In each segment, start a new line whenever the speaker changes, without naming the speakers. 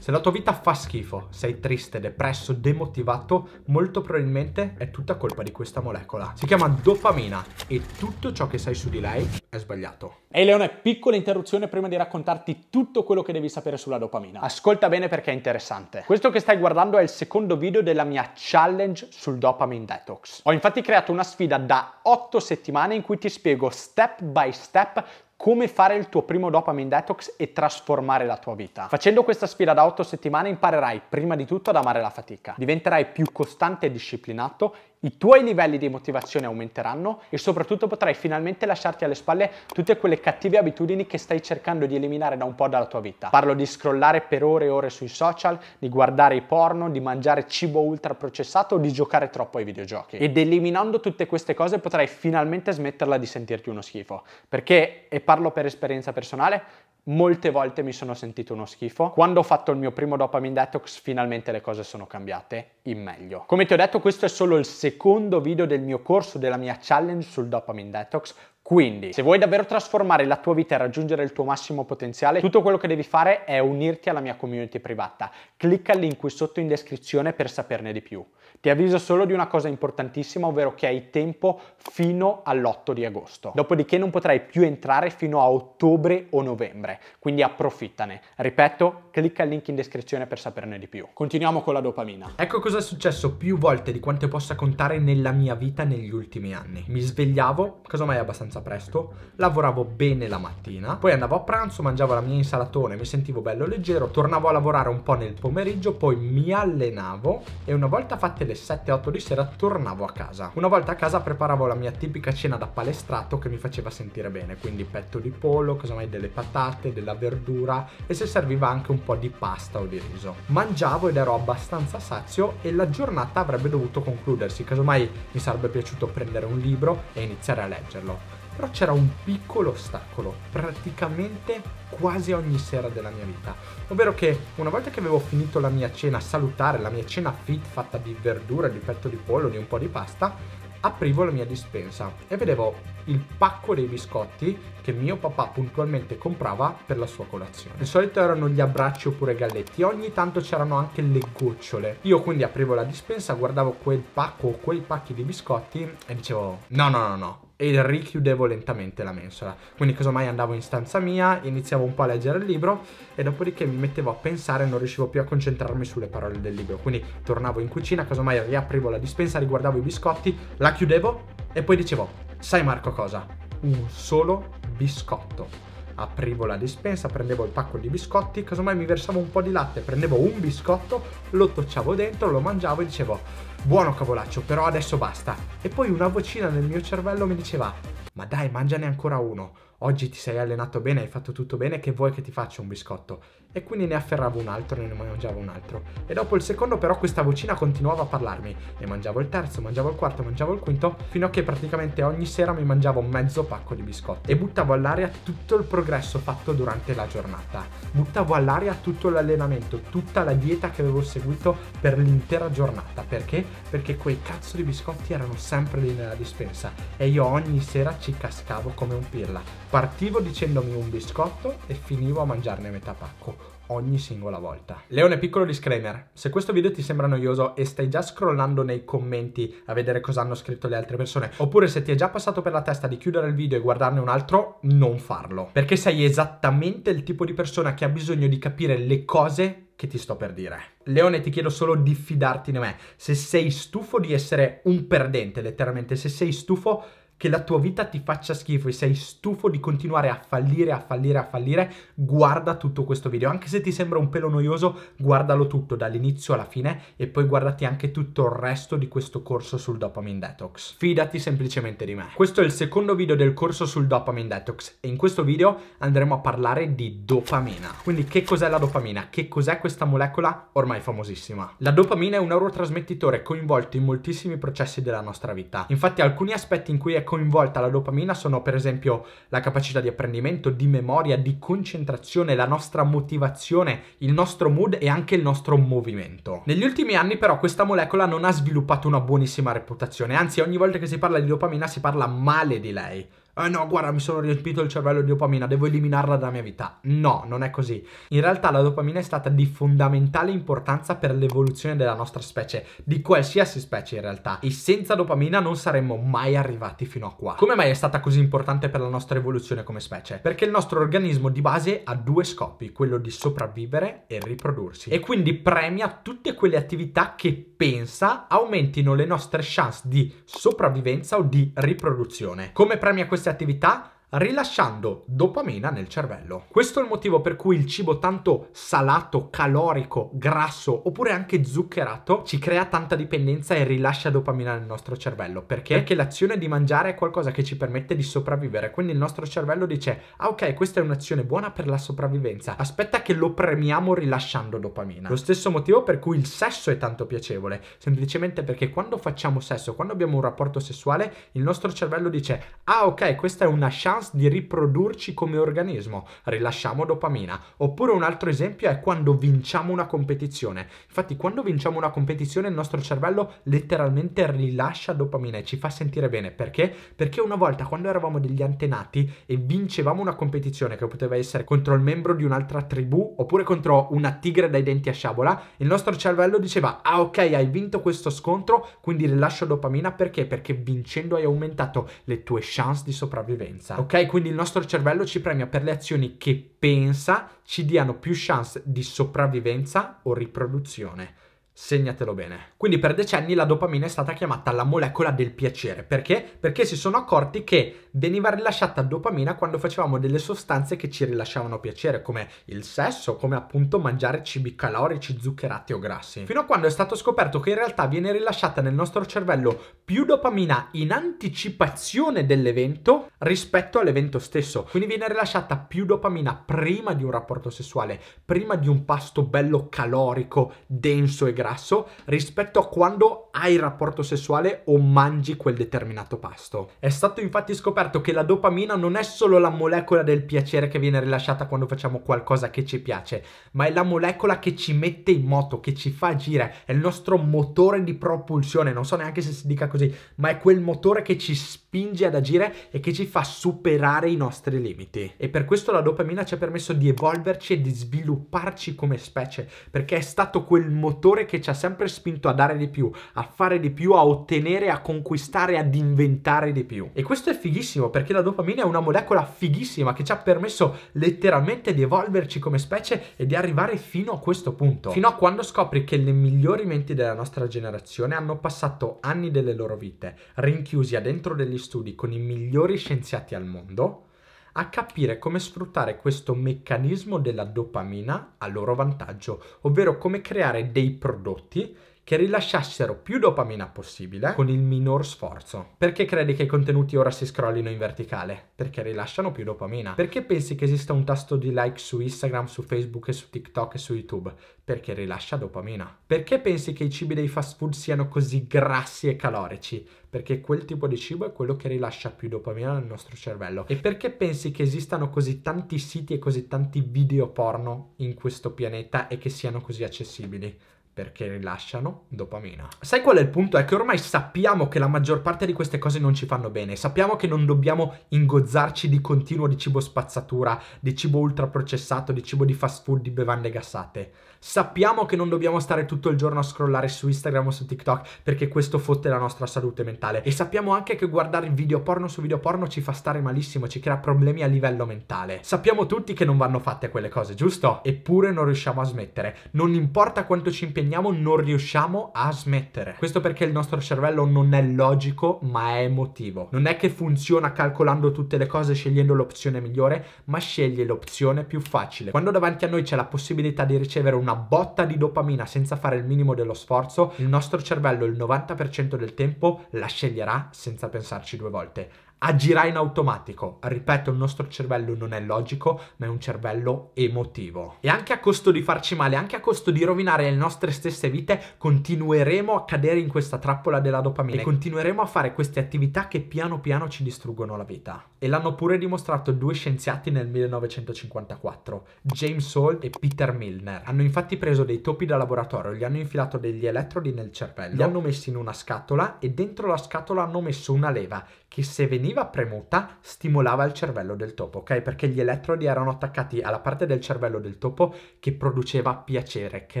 Se la tua vita fa schifo, sei triste, depresso, demotivato, molto probabilmente è tutta colpa di questa molecola. Si chiama dopamina e tutto ciò che sai su di lei è sbagliato. Ehi hey Leone, piccola interruzione prima di raccontarti tutto quello che devi sapere sulla dopamina. Ascolta bene perché è interessante. Questo che stai guardando è il secondo video della mia challenge sul dopamine detox. Ho infatti creato una sfida da 8 settimane in cui ti spiego step by step come fare il tuo primo dopamine detox e trasformare la tua vita. Facendo questa sfida da 8 settimane imparerai prima di tutto ad amare la fatica, diventerai più costante e disciplinato i tuoi livelli di motivazione aumenteranno e soprattutto potrai finalmente lasciarti alle spalle tutte quelle cattive abitudini che stai cercando di eliminare da un po' dalla tua vita. Parlo di scrollare per ore e ore sui social, di guardare i porno, di mangiare cibo ultra processato o di giocare troppo ai videogiochi. Ed eliminando tutte queste cose potrai finalmente smetterla di sentirti uno schifo. Perché, e parlo per esperienza personale, molte volte mi sono sentito uno schifo. Quando ho fatto il mio primo dopamine detox finalmente le cose sono cambiate in meglio. Come ti ho detto questo è solo il secondo video del mio corso, della mia challenge sul dopamine detox. Quindi, se vuoi davvero trasformare la tua vita e raggiungere il tuo massimo potenziale, tutto quello che devi fare è unirti alla mia community privata. Clicca il link qui sotto in descrizione per saperne di più. Ti avviso solo di una cosa importantissima, ovvero che hai tempo fino all'8 di agosto. Dopodiché non potrai più entrare fino a ottobre o novembre, quindi approfittane. Ripeto, clicca il link in descrizione per saperne di più. Continuiamo con la dopamina. Ecco cosa è successo più volte di quanto possa contare nella mia vita negli ultimi anni. Mi svegliavo, casomai abbastanza abbastanza presto, lavoravo bene la mattina, poi andavo a pranzo, mangiavo la mia insalatone, mi sentivo bello leggero, tornavo a lavorare un po' nel pomeriggio, poi mi allenavo e una volta fatte le 7-8 di sera tornavo a casa. Una volta a casa preparavo la mia tipica cena da palestrato che mi faceva sentire bene, quindi petto di pollo, casomai delle patate, della verdura e se serviva anche un po' di pasta o di riso. Mangiavo ed ero abbastanza sazio e la giornata avrebbe dovuto concludersi, casomai mi sarebbe piaciuto prendere un libro e iniziare a leggerlo però c'era un piccolo ostacolo, praticamente quasi ogni sera della mia vita. Ovvero che una volta che avevo finito la mia cena salutare, la mia cena fit fatta di verdura, di petto di pollo, di un po' di pasta, aprivo la mia dispensa e vedevo il pacco dei biscotti che mio papà puntualmente comprava per la sua colazione. Di solito erano gli abbracci oppure galletti, ogni tanto c'erano anche le gocciole. Io quindi aprivo la dispensa, guardavo quel pacco o quei pacchi di biscotti e dicevo no no no no, e richiudevo lentamente la mensola. Quindi casomai andavo in stanza mia, iniziavo un po' a leggere il libro e dopodiché mi mettevo a pensare e non riuscivo più a concentrarmi sulle parole del libro. Quindi tornavo in cucina, casomai riaprivo la dispensa, riguardavo i biscotti, la chiudevo e poi dicevo, sai Marco cosa? Un solo biscotto aprivo la dispensa, prendevo il pacco di biscotti, casomai mi versavo un po' di latte, prendevo un biscotto, lo tocciavo dentro, lo mangiavo e dicevo buono cavolaccio, però adesso basta. E poi una vocina nel mio cervello mi diceva ma dai, mangiane ancora uno, oggi ti sei allenato bene, hai fatto tutto bene, che vuoi che ti faccia un biscotto? e quindi ne afferravo un altro e ne mangiavo un altro. E dopo il secondo però questa vocina continuava a parlarmi, ne mangiavo il terzo, mangiavo il quarto, mangiavo il quinto, fino a che praticamente ogni sera mi mangiavo mezzo pacco di biscotti e buttavo all'aria tutto il progresso fatto durante la giornata, buttavo all'aria tutto l'allenamento, tutta la dieta che avevo seguito per l'intera giornata, perché? Perché quei cazzo di biscotti erano sempre lì nella dispensa e io ogni sera ci cascavo come un pirla, partivo dicendomi un biscotto e finivo a mangiarne metà pacco ogni singola volta. Leone, piccolo disclaimer, se questo video ti sembra noioso e stai già scrollando nei commenti a vedere cosa hanno scritto le altre persone, oppure se ti è già passato per la testa di chiudere il video e guardarne un altro, non farlo. Perché sei esattamente il tipo di persona che ha bisogno di capire le cose che ti sto per dire. Leone, ti chiedo solo di fidarti di me. Se sei stufo di essere un perdente, letteralmente, se sei stufo che la tua vita ti faccia schifo e sei stufo di continuare a fallire, a fallire, a fallire, guarda tutto questo video. Anche se ti sembra un pelo noioso, guardalo tutto dall'inizio alla fine e poi guardati anche tutto il resto di questo corso sul Dopamine Detox. Fidati semplicemente di me. Questo è il secondo video del corso sul Dopamine Detox e in questo video andremo a parlare di dopamina. Quindi che cos'è la dopamina? Che cos'è questa molecola ormai famosissima? La dopamina è un neurotrasmettitore coinvolto in moltissimi processi della nostra vita. Infatti alcuni aspetti in cui è coinvolta la dopamina sono per esempio la capacità di apprendimento, di memoria, di concentrazione, la nostra motivazione, il nostro mood e anche il nostro movimento. Negli ultimi anni però questa molecola non ha sviluppato una buonissima reputazione, anzi ogni volta che si parla di dopamina si parla male di lei eh no, guarda, mi sono riempito il cervello di dopamina, devo eliminarla dalla mia vita. No, non è così. In realtà la dopamina è stata di fondamentale importanza per l'evoluzione della nostra specie, di qualsiasi specie in realtà, e senza dopamina non saremmo mai arrivati fino a qua. Come mai è stata così importante per la nostra evoluzione come specie? Perché il nostro organismo di base ha due scopi, quello di sopravvivere e riprodursi, e quindi premia tutte quelle attività che pensa aumentino le nostre chance di sopravvivenza o di riproduzione. Come premia questa queste attività rilasciando dopamina nel cervello. Questo è il motivo per cui il cibo tanto salato, calorico, grasso oppure anche zuccherato ci crea tanta dipendenza e rilascia dopamina nel nostro cervello. Perché? Perché l'azione di mangiare è qualcosa che ci permette di sopravvivere, quindi il nostro cervello dice ah ok questa è un'azione buona per la sopravvivenza, aspetta che lo premiamo rilasciando dopamina. Lo stesso motivo per cui il sesso è tanto piacevole, semplicemente perché quando facciamo sesso, quando abbiamo un rapporto sessuale, il nostro cervello dice ah ok questa è una chance chance di riprodurci come organismo, rilasciamo dopamina. Oppure un altro esempio è quando vinciamo una competizione. Infatti quando vinciamo una competizione il nostro cervello letteralmente rilascia dopamina e ci fa sentire bene. Perché? Perché una volta quando eravamo degli antenati e vincevamo una competizione che poteva essere contro il membro di un'altra tribù oppure contro una tigre dai denti a sciabola, il nostro cervello diceva ah ok hai vinto questo scontro quindi rilascio dopamina perché? Perché vincendo hai aumentato le tue chance di sopravvivenza. Ok? ok? Quindi il nostro cervello ci premia per le azioni che pensa ci diano più chance di sopravvivenza o riproduzione. Segnatelo bene. Quindi per decenni la dopamina è stata chiamata la molecola del piacere. Perché? Perché si sono accorti che veniva rilasciata dopamina quando facevamo delle sostanze che ci rilasciavano piacere, come il sesso, come appunto mangiare cibi calorici, zuccherati o grassi. Fino a quando è stato scoperto che in realtà viene rilasciata nel nostro cervello più dopamina in anticipazione dell'evento rispetto all'evento stesso. Quindi viene rilasciata più dopamina prima di un rapporto sessuale, prima di un pasto bello calorico, denso e grasso grasso rispetto a quando hai rapporto sessuale o mangi quel determinato pasto. È stato infatti scoperto che la dopamina non è solo la molecola del piacere che viene rilasciata quando facciamo qualcosa che ci piace, ma è la molecola che ci mette in moto, che ci fa agire, è il nostro motore di propulsione, non so neanche se si dica così, ma è quel motore che ci spinge ad agire e che ci fa superare i nostri limiti. E per questo la dopamina ci ha permesso di evolverci e di svilupparci come specie, perché è stato quel motore che che ci ha sempre spinto a dare di più, a fare di più, a ottenere, a conquistare, ad inventare di più. E questo è fighissimo perché la dopamina è una molecola fighissima che ci ha permesso letteralmente di evolverci come specie e di arrivare fino a questo punto. Fino a quando scopri che le migliori menti della nostra generazione hanno passato anni delle loro vite rinchiusi a dentro degli studi con i migliori scienziati al mondo a capire come sfruttare questo meccanismo della dopamina a loro vantaggio, ovvero come creare dei prodotti che rilasciassero più dopamina possibile con il minor sforzo. Perché credi che i contenuti ora si scrollino in verticale? Perché rilasciano più dopamina. Perché pensi che esista un tasto di like su Instagram, su Facebook e su TikTok e su YouTube? Perché rilascia dopamina. Perché pensi che i cibi dei fast food siano così grassi e calorici? Perché quel tipo di cibo è quello che rilascia più dopamina nel nostro cervello. E perché pensi che esistano così tanti siti e così tanti video porno in questo pianeta e che siano così accessibili? perché rilasciano dopamina. Sai qual è il punto? È che ormai sappiamo che la maggior parte di queste cose non ci fanno bene, sappiamo che non dobbiamo ingozzarci di continuo di cibo spazzatura, di cibo ultraprocessato, di cibo di fast food, di bevande gassate. Sappiamo che non dobbiamo stare tutto il giorno a scrollare su Instagram o su TikTok perché questo fotte la nostra salute mentale e sappiamo anche che guardare video porno su video porno ci fa stare malissimo, ci crea problemi a livello mentale. Sappiamo tutti che non vanno fatte quelle cose, giusto? Eppure non riusciamo a smettere. Non importa quanto ci impegniamo impegniamo non riusciamo a smettere. Questo perché il nostro cervello non è logico ma è emotivo. Non è che funziona calcolando tutte le cose scegliendo l'opzione migliore ma sceglie l'opzione più facile. Quando davanti a noi c'è la possibilità di ricevere una botta di dopamina senza fare il minimo dello sforzo, il nostro cervello il 90% del tempo la sceglierà senza pensarci due volte agirà in automatico. Ripeto, il nostro cervello non è logico, ma è un cervello emotivo. E anche a costo di farci male, anche a costo di rovinare le nostre stesse vite, continueremo a cadere in questa trappola della dopamina e continueremo a fare queste attività che piano piano ci distruggono la vita e l'hanno pure dimostrato due scienziati nel 1954, James Hall e Peter Milner. Hanno infatti preso dei topi da laboratorio, gli hanno infilato degli elettrodi nel cervello, li hanno messi in una scatola e dentro la scatola hanno messo una leva che se veniva premuta stimolava il cervello del topo, ok? Perché gli elettrodi erano attaccati alla parte del cervello del topo che produceva piacere, che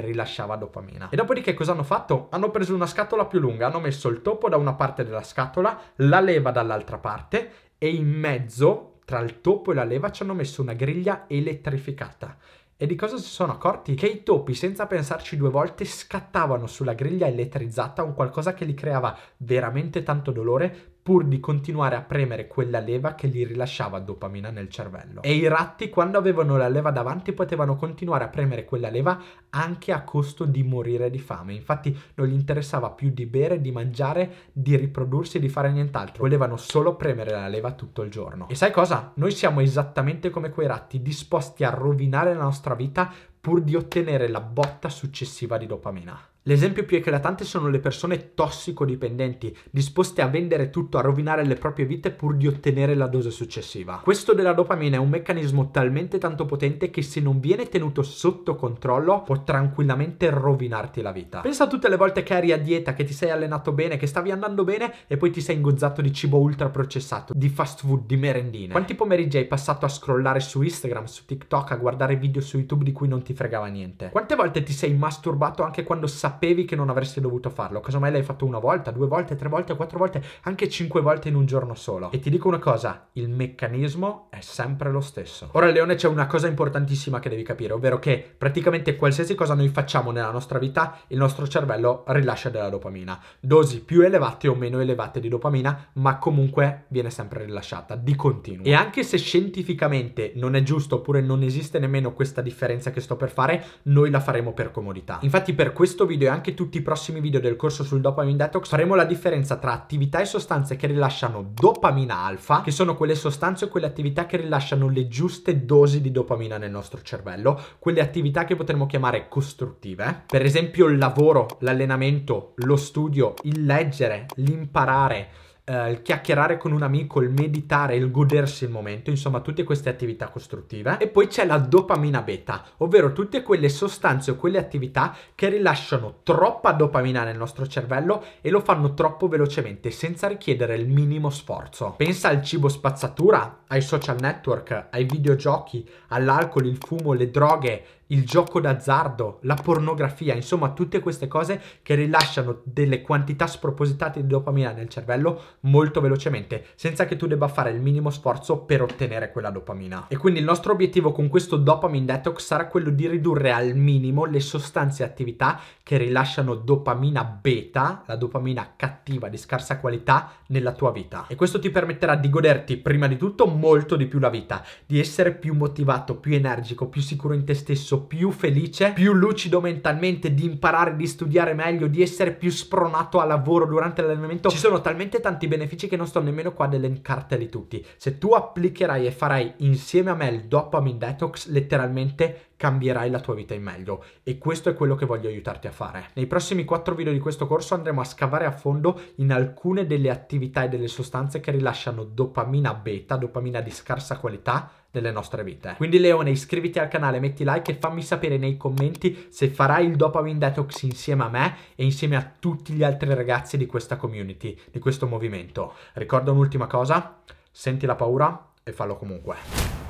rilasciava dopamina. E dopodiché cosa hanno fatto? Hanno preso una scatola più lunga, hanno messo il topo da una parte della scatola, la leva dall'altra parte e in mezzo, tra il topo e la leva, ci hanno messo una griglia elettrificata. E di cosa si sono accorti? Che i topi, senza pensarci due volte, scattavano sulla griglia elettrizzata un qualcosa che li creava veramente tanto dolore pur di continuare a premere quella leva che gli rilasciava dopamina nel cervello. E i ratti, quando avevano la leva davanti, potevano continuare a premere quella leva anche a costo di morire di fame. Infatti non gli interessava più di bere, di mangiare, di riprodursi, di fare nient'altro. Volevano solo premere la leva tutto il giorno. E sai cosa? Noi siamo esattamente come quei ratti, disposti a rovinare la nostra vita pur di ottenere la botta successiva di dopamina. L'esempio più eclatante sono le persone tossicodipendenti, disposte a vendere tutto, a rovinare le proprie vite pur di ottenere la dose successiva. Questo della dopamina è un meccanismo talmente tanto potente che se non viene tenuto sotto controllo può tranquillamente rovinarti la vita. Pensa a tutte le volte che eri a dieta, che ti sei allenato bene, che stavi andando bene e poi ti sei ingozzato di cibo ultra processato, di fast food, di merendine. Quanti pomeriggi hai passato a scrollare su Instagram, su TikTok, a guardare video su YouTube di cui non ti fregava niente? Quante volte ti sei masturbato anche quando sapevi sapevi che non avresti dovuto farlo. Casomai l'hai fatto una volta, due volte, tre volte, quattro volte, anche cinque volte in un giorno solo. E ti dico una cosa, il meccanismo è sempre lo stesso. Ora Leone c'è una cosa importantissima che devi capire, ovvero che praticamente qualsiasi cosa noi facciamo nella nostra vita, il nostro cervello rilascia della dopamina. Dosi più elevate o meno elevate di dopamina, ma comunque viene sempre rilasciata di continuo. E anche se scientificamente non è giusto oppure non esiste nemmeno questa differenza che sto per fare, noi la faremo per comodità. Infatti per questo video video e anche tutti i prossimi video del corso sul dopamine detox faremo la differenza tra attività e sostanze che rilasciano dopamina alfa, che sono quelle sostanze o quelle attività che rilasciano le giuste dosi di dopamina nel nostro cervello, quelle attività che potremmo chiamare costruttive, per esempio il lavoro, l'allenamento, lo studio, il leggere, l'imparare eh, il chiacchierare con un amico, il meditare, il godersi il momento, insomma tutte queste attività costruttive. E poi c'è la dopamina beta, ovvero tutte quelle sostanze o quelle attività che rilasciano troppa dopamina nel nostro cervello e lo fanno troppo velocemente senza richiedere il minimo sforzo. Pensa al cibo spazzatura, ai social network, ai videogiochi, all'alcol, il fumo, le droghe, il gioco d'azzardo, la pornografia, insomma tutte queste cose che rilasciano delle quantità spropositate di dopamina nel cervello molto velocemente, senza che tu debba fare il minimo sforzo per ottenere quella dopamina. E quindi il nostro obiettivo con questo dopamine detox sarà quello di ridurre al minimo le sostanze e attività che rilasciano dopamina beta, la dopamina cattiva di scarsa qualità, nella tua vita. E questo ti permetterà di goderti prima di tutto molto di più la vita, di essere più motivato, più energico, più sicuro in te stesso, più felice, più lucido mentalmente, di imparare, di studiare meglio, di essere più spronato al lavoro durante l'allenamento. Ci sono talmente tanti benefici che non sto nemmeno qua ad elencarteli tutti. Se tu applicherai e farai insieme a me il dopamine detox, letteralmente cambierai la tua vita in meglio e questo è quello che voglio aiutarti a fare. Nei prossimi 4 video di questo corso andremo a scavare a fondo in alcune delle attività e delle sostanze che rilasciano dopamina beta, dopamina di scarsa qualità delle nostre vite. Quindi Leone iscriviti al canale, metti like e fammi sapere nei commenti se farai il dopamine detox insieme a me e insieme a tutti gli altri ragazzi di questa community, di questo movimento. Ricorda un'ultima cosa, senti la paura e fallo comunque.